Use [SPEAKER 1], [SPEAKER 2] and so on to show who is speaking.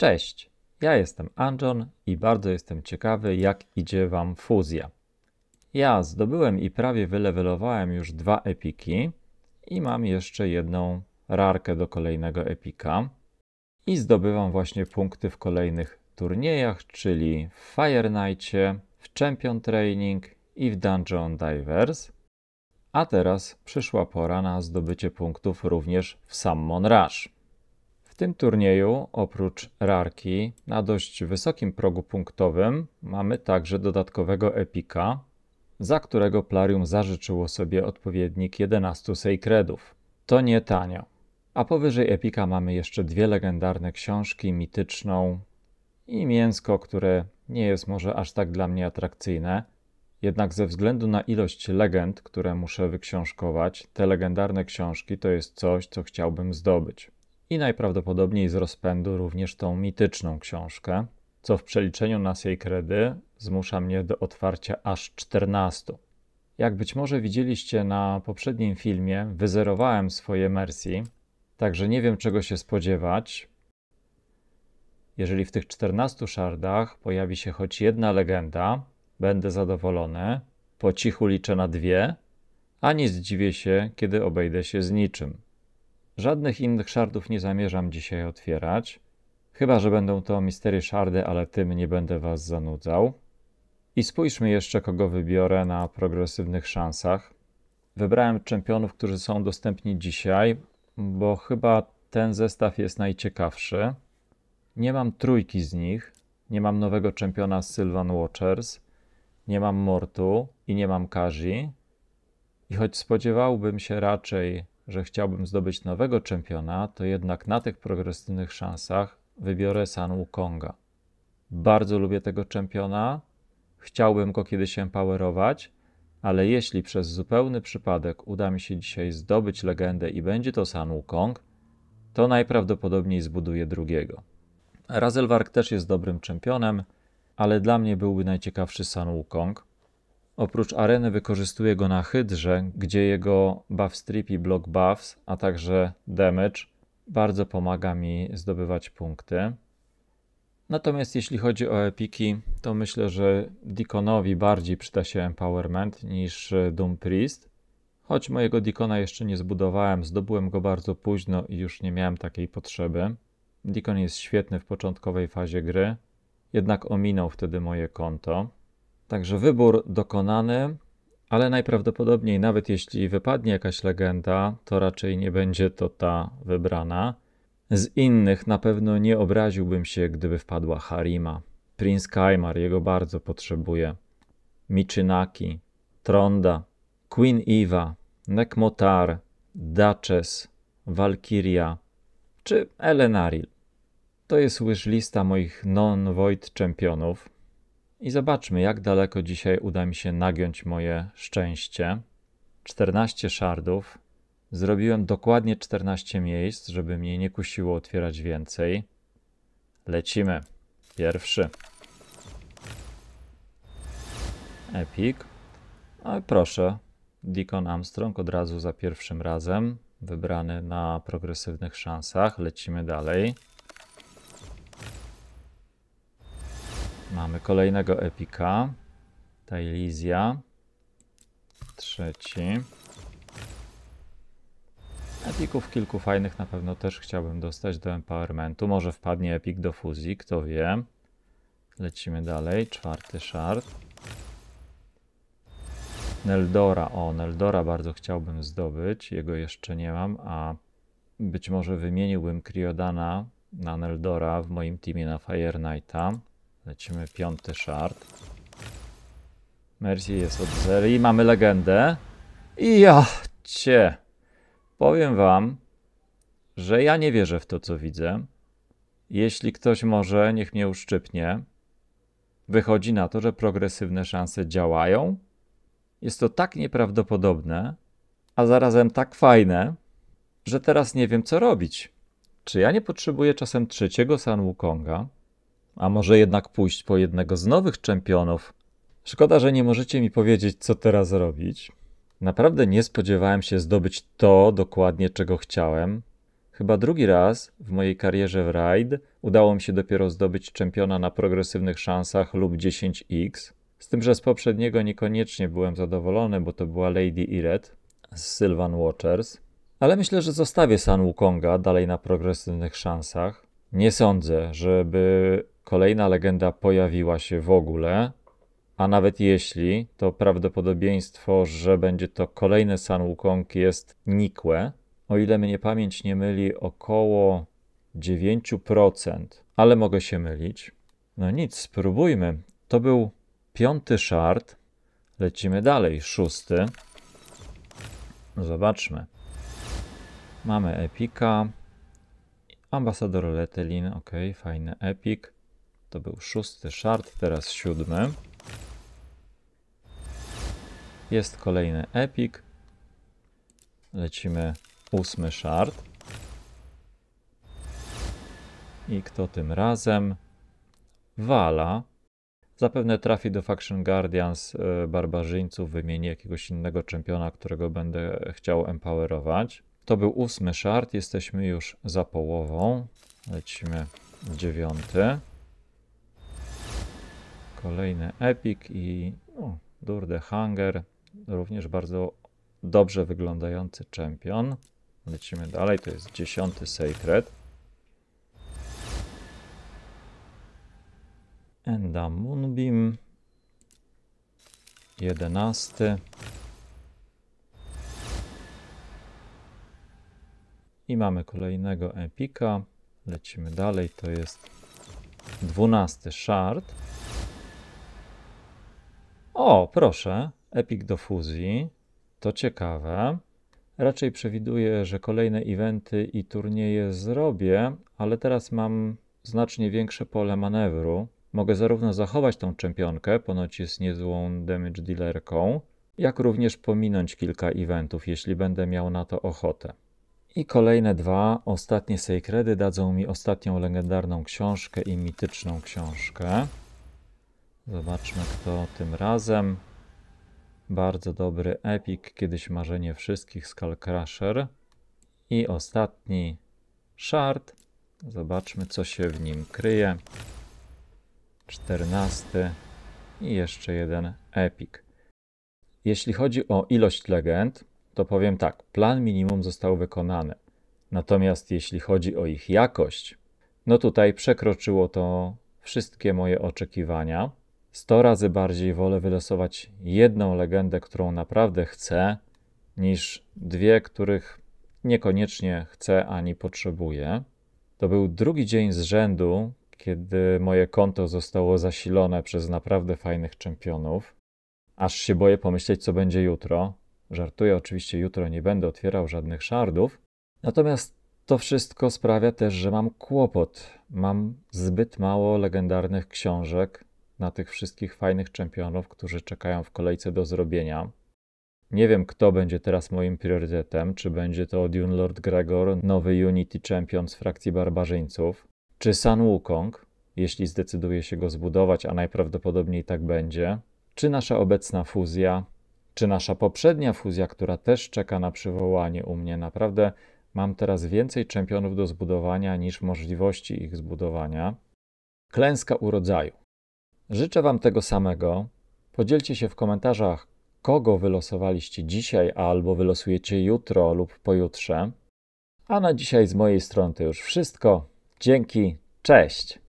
[SPEAKER 1] Cześć, ja jestem Anjon i bardzo jestem ciekawy, jak idzie Wam fuzja. Ja zdobyłem i prawie wylewelowałem już dwa epiki i mam jeszcze jedną rarkę do kolejnego epika. I zdobywam właśnie punkty w kolejnych turniejach, czyli w Fire Knightie, w Champion Training i w Dungeon Divers. A teraz przyszła pora na zdobycie punktów również w Summon Rush tym turnieju oprócz rarki na dość wysokim progu punktowym mamy także dodatkowego epika, za którego Plarium zażyczyło sobie odpowiednik 11 Sacredów. To nie tanio. A powyżej epika mamy jeszcze dwie legendarne książki, mityczną i mięsko, które nie jest może aż tak dla mnie atrakcyjne. Jednak ze względu na ilość legend, które muszę wyksiążkować, te legendarne książki to jest coś, co chciałbym zdobyć i najprawdopodobniej z rozpędu również tą mityczną książkę, co w przeliczeniu na jej kredy zmusza mnie do otwarcia aż 14. Jak być może widzieliście na poprzednim filmie, wyzerowałem swoje Mercy, także nie wiem czego się spodziewać. Jeżeli w tych 14 szardach pojawi się choć jedna legenda, będę zadowolony, po cichu liczę na dwie, a nie zdziwię się, kiedy obejdę się z niczym. Żadnych innych szardów nie zamierzam dzisiaj otwierać. Chyba, że będą to mistery szardy, ale tym nie będę was zanudzał. I spójrzmy jeszcze, kogo wybiorę na progresywnych szansach. Wybrałem czempionów, którzy są dostępni dzisiaj, bo chyba ten zestaw jest najciekawszy. Nie mam trójki z nich, nie mam nowego czempiona Sylvan Watchers, nie mam Mortu i nie mam Kazi. I choć spodziewałbym się raczej że chciałbym zdobyć nowego czempiona, to jednak na tych progresywnych szansach wybiorę San Wukonga. Bardzo lubię tego czempiona, chciałbym go kiedyś empowerować, ale jeśli przez zupełny przypadek uda mi się dzisiaj zdobyć legendę i będzie to San Wukong, to najprawdopodobniej zbuduje drugiego. Razelwark też jest dobrym czempionem, ale dla mnie byłby najciekawszy San Wukong, Oprócz areny wykorzystuje go na Hydrze, gdzie jego buff strip i block buffs, a także damage bardzo pomaga mi zdobywać punkty. Natomiast jeśli chodzi o epiki, to myślę, że Deaconowi bardziej przyda się Empowerment niż e, Doom Priest. Choć mojego Deacona jeszcze nie zbudowałem, zdobyłem go bardzo późno i już nie miałem takiej potrzeby. Deacon jest świetny w początkowej fazie gry, jednak ominął wtedy moje konto. Także wybór dokonany, ale najprawdopodobniej, nawet jeśli wypadnie jakaś legenda, to raczej nie będzie to ta wybrana. Z innych na pewno nie obraziłbym się, gdyby wpadła Harima. Prince Kaimar jego bardzo potrzebuje. Michinaki, Tronda, Queen Eva, Nekmotar, Duchess, Valkyria czy Elenaril. To jest lista moich non-void czempionów. I zobaczmy, jak daleko dzisiaj uda mi się nagiąć moje szczęście. 14 szardów. Zrobiłem dokładnie 14 miejsc, żeby mnie nie kusiło otwierać więcej. Lecimy. Pierwszy. Epic. Ale proszę, Deacon Armstrong od razu za pierwszym razem, wybrany na progresywnych szansach. Lecimy dalej. Mamy kolejnego epika. Tailizja. Trzeci. Epików kilku fajnych na pewno też chciałbym dostać do empowermentu. Może wpadnie epik do fuzji, kto wie. Lecimy dalej. Czwarty shard. Neldora. O, Neldora bardzo chciałbym zdobyć. Jego jeszcze nie mam, a być może wymieniłbym Kriodana na Neldora w moim teamie na Fire Knighta. Lecimy piąty shard. Mercy jest od i Mamy legendę. I ja cię. Powiem wam, że ja nie wierzę w to, co widzę. Jeśli ktoś może, niech mnie uszczypnie. Wychodzi na to, że progresywne szanse działają. Jest to tak nieprawdopodobne, a zarazem tak fajne, że teraz nie wiem, co robić. Czy ja nie potrzebuję czasem trzeciego San Wukonga? A może jednak pójść po jednego z nowych czempionów? Szkoda, że nie możecie mi powiedzieć, co teraz robić. Naprawdę nie spodziewałem się zdobyć to dokładnie, czego chciałem. Chyba drugi raz w mojej karierze w raid udało mi się dopiero zdobyć czempiona na progresywnych szansach lub 10x. Z tym, że z poprzedniego niekoniecznie byłem zadowolony, bo to była Lady Iret z Sylvan Watchers. Ale myślę, że zostawię San Wukonga dalej na progresywnych szansach. Nie sądzę, żeby kolejna legenda pojawiła się w ogóle, a nawet jeśli, to prawdopodobieństwo, że będzie to kolejny San Wukong jest nikłe. O ile mnie pamięć nie myli, około 9%, ale mogę się mylić. No nic, spróbujmy. To był piąty szart. Lecimy dalej, szósty. Zobaczmy. Mamy epika, Ambasador Letelin, ok, fajny epic. To był szósty shard, teraz siódmy. Jest kolejny epic. Lecimy ósmy shard. I kto tym razem? Wala. Zapewne trafi do Faction Guardians y, barbarzyńców, wymieni jakiegoś innego czempiona, którego będę chciał empowerować. To był ósmy szart, jesteśmy już za połową. Lecimy dziewiąty. Kolejny epic i no, Durde Hanger. również bardzo dobrze wyglądający czempion. Lecimy dalej, to jest dziesiąty Sacred. Enda Moonbeam, jedenasty. I mamy kolejnego epika. Lecimy dalej, to jest dwunasty shard. O, proszę, epik do fuzji. To ciekawe. Raczej przewiduję, że kolejne eventy i turnieje zrobię, ale teraz mam znacznie większe pole manewru. Mogę zarówno zachować tą czempionkę, ponoć jest niezłą damage dealerką, jak również pominąć kilka eventów, jeśli będę miał na to ochotę. I kolejne dwa, ostatnie Sejkredy dadzą mi ostatnią legendarną książkę i mityczną książkę. Zobaczmy kto tym razem. Bardzo dobry epik, kiedyś marzenie wszystkich, Skull Crusher. I ostatni shard. Zobaczmy co się w nim kryje. 14 i jeszcze jeden epik. Jeśli chodzi o ilość legend, to powiem tak, plan minimum został wykonany. Natomiast jeśli chodzi o ich jakość, no tutaj przekroczyło to wszystkie moje oczekiwania. 100 razy bardziej wolę wylosować jedną legendę, którą naprawdę chcę, niż dwie, których niekoniecznie chcę ani potrzebuję. To był drugi dzień z rzędu, kiedy moje konto zostało zasilone przez naprawdę fajnych czempionów. Aż się boję pomyśleć, co będzie jutro, Żartuję, oczywiście jutro nie będę otwierał żadnych szardów. Natomiast to wszystko sprawia też, że mam kłopot. Mam zbyt mało legendarnych książek na tych wszystkich fajnych czempionów, którzy czekają w kolejce do zrobienia. Nie wiem, kto będzie teraz moim priorytetem. Czy będzie to Dune Lord Gregor, nowy Unity Champion z frakcji barbarzyńców, czy San Wukong, jeśli zdecyduje się go zbudować, a najprawdopodobniej tak będzie, czy nasza obecna fuzja, czy nasza poprzednia fuzja, która też czeka na przywołanie u mnie, naprawdę mam teraz więcej czempionów do zbudowania niż możliwości ich zbudowania. Klęska urodzaju. Życzę Wam tego samego. Podzielcie się w komentarzach, kogo wylosowaliście dzisiaj, albo wylosujecie jutro lub pojutrze. A na dzisiaj z mojej strony to już wszystko. Dzięki, cześć!